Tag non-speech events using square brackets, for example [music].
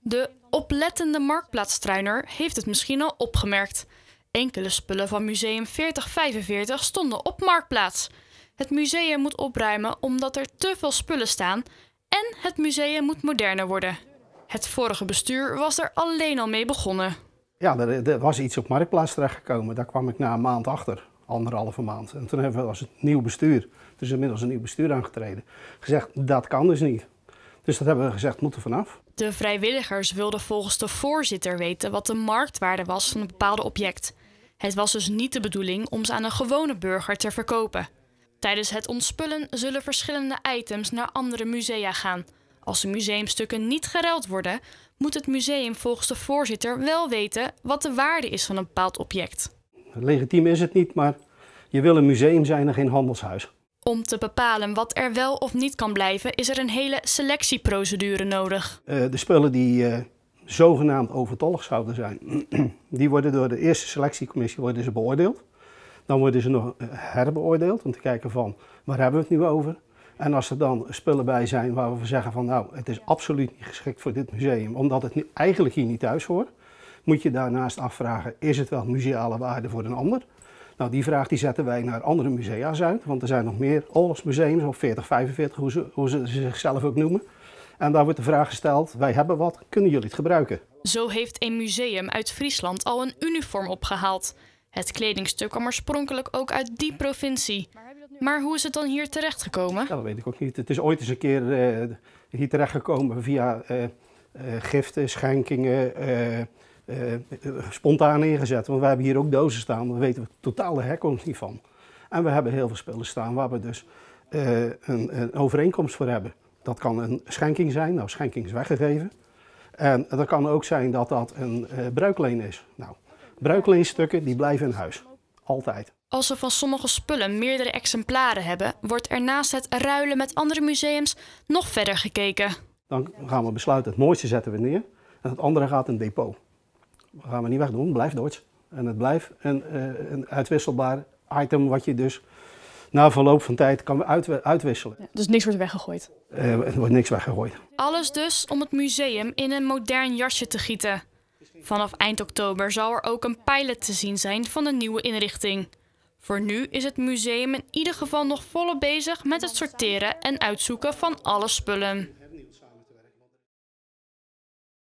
De oplettende marktplaatstruiner heeft het misschien al opgemerkt. Enkele spullen van museum 4045 stonden op marktplaats. Het museum moet opruimen omdat er te veel spullen staan en het museum moet moderner worden. Het vorige bestuur was er alleen al mee begonnen. Ja, er, er was iets op marktplaats terechtgekomen. Daar kwam ik na een maand achter, anderhalve maand. En toen hebben we als het nieuw bestuur, er is inmiddels een nieuw bestuur aangetreden, gezegd dat kan dus niet. Dus dat hebben we gezegd, moeten vanaf. De vrijwilligers wilden volgens de voorzitter weten wat de marktwaarde was van een bepaald object. Het was dus niet de bedoeling om ze aan een gewone burger te verkopen. Tijdens het ontspullen zullen verschillende items naar andere musea gaan. Als de museumstukken niet geruild worden, moet het museum volgens de voorzitter wel weten wat de waarde is van een bepaald object. Legitiem is het niet, maar je wil een museum zijn en geen handelshuis. Om te bepalen wat er wel of niet kan blijven, is er een hele selectieprocedure nodig. Eh, de spullen die eh, zogenaamd overtollig zouden zijn, [clears throat] die worden door de eerste selectiecommissie worden ze beoordeeld. Dan worden ze nog eh, herbeoordeeld om te kijken van waar hebben we het nu over. En als er dan spullen bij zijn waar we zeggen van nou, het is absoluut niet geschikt voor dit museum, omdat het nu eigenlijk hier niet thuis hoort, moet je daarnaast afvragen, is het wel museale waarde voor een ander? Nou, die vraag die zetten wij naar andere musea's uit, want er zijn nog meer oorlogsmuseums, of 40, 45, hoe ze, hoe ze zichzelf ook noemen. En daar wordt de vraag gesteld, wij hebben wat, kunnen jullie het gebruiken? Zo heeft een museum uit Friesland al een uniform opgehaald. Het kledingstuk kwam oorspronkelijk ook uit die provincie. Maar hoe is het dan hier terechtgekomen? Ja, dat weet ik ook niet. Het is ooit eens een keer uh, hier terechtgekomen via eh, eh, giften, schenkingen, eh, eh, spontaan neergezet. Want we hebben hier ook dozen staan, daar weten we totaal de herkomst niet van. En we hebben heel veel spullen staan waar we dus eh, een, een, overeenkomst voor hebben. Dat kan een schenking zijn, nou schenking is weggegeven. En dat kan ook zijn dat dat een bruikleen is. Nou, bruikleenstukken die blijven in huis. Altijd. Als we van sommige spullen meerdere exemplaren hebben, wordt er naast het ruilen met andere museums nog verder gekeken. Dan gaan we besluiten, het mooiste zetten we neer en het andere gaat in depot gaan we niet wegdoen, blijft Duits. En het blijft een, eh, een uitwisselbaar item wat je dus na verloop van tijd kan uitwisselen. dus niks wordt weggegooid? Eh, er wordt niks weggegooid. Alles dus om het museum in een modern jasje te gieten. Vanaf eind oktober zal er ook een pilot te zien zijn van de nieuwe inrichting. Voor nu is het museum in ieder geval nog volop bezig met het sorteren en uitzoeken van alle spullen.